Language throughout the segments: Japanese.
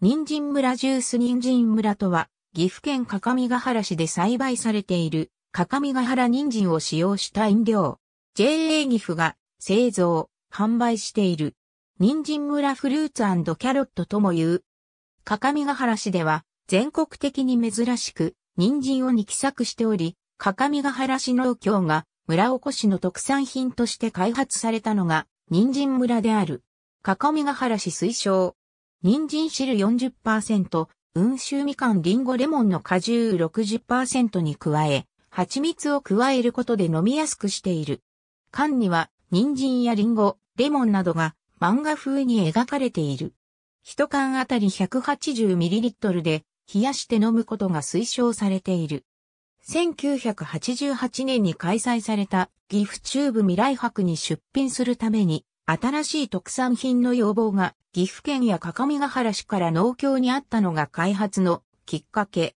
人参村ジュース人参村とは、岐阜県各務原市で栽培されている、各務原人参を使用した飲料。JA 岐阜が製造、販売している。人参村フルーツキャロットとも言う。各務原市では、全国的に珍しく、人参を2期作しており、各務原市農協が村おこしの特産品として開発されたのが、人参村である。各務原市推奨。人参汁40%、温州みかんリンゴレモンの果汁60%に加え、蜂蜜を加えることで飲みやすくしている。缶には人参やリンゴ、レモンなどが漫画風に描かれている。一缶あたり 180ml で冷やして飲むことが推奨されている。1988年に開催されたギフチューブ未来博に出品するために新しい特産品の要望が岐阜県や各務原市から農協にあったのが開発のきっかけ。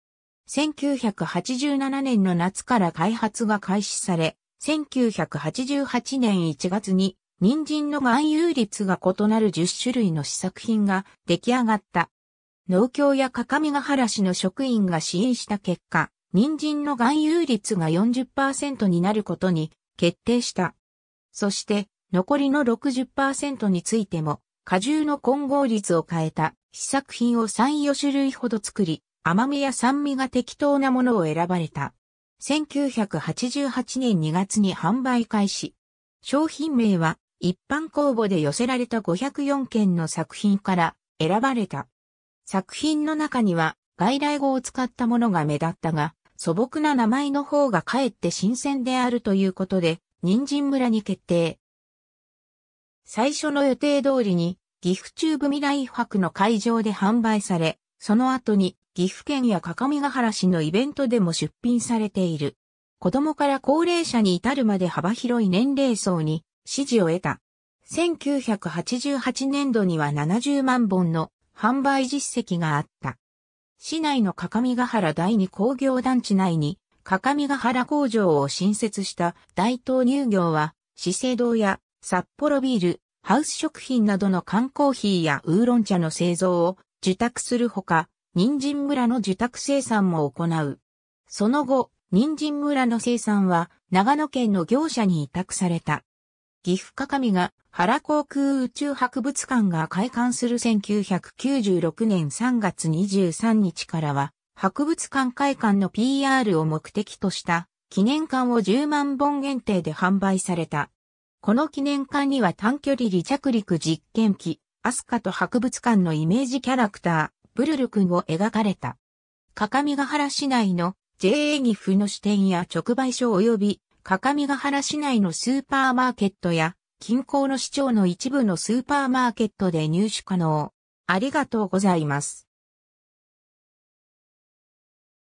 1987年の夏から開発が開始され、1988年1月に人参の含有率が異なる10種類の試作品が出来上がった。農協や各務原市の職員が支援した結果、人参の含有率が40%になることに決定した。そして残りの60%についても、果汁の混合率を変えた試作品を3、4種類ほど作り、甘みや酸味が適当なものを選ばれた。1988年2月に販売開始。商品名は一般公募で寄せられた504件の作品から選ばれた。作品の中には外来語を使ったものが目立ったが、素朴な名前の方がかえって新鮮であるということで、人参村に決定。最初の予定通りに、岐阜中部未来博の会場で販売され、その後に岐阜県や各務原市のイベントでも出品されている。子供から高齢者に至るまで幅広い年齢層に支持を得た。1988年度には70万本の販売実績があった。市内の各務原第二工業団地内に各務原工場を新設した大東乳業は資生堂や札幌ビール、ハウス食品などの缶コーヒーやウーロン茶の製造を受託するほか、人参村の受託生産も行う。その後、人参村の生産は長野県の業者に委託された。岐阜各務が原航空宇宙博物館が開館する1996年3月23日からは、博物館開館の PR を目的とした記念館を10万本限定で販売された。この記念館には短距離離着陸実験機、アスカと博物館のイメージキャラクター、ブルル君を描かれた。各務原市内の JA 岐阜の支店や直売所及び各務原市内のスーパーマーケットや近郊の市長の一部のスーパーマーケットで入手可能。ありがとうございます。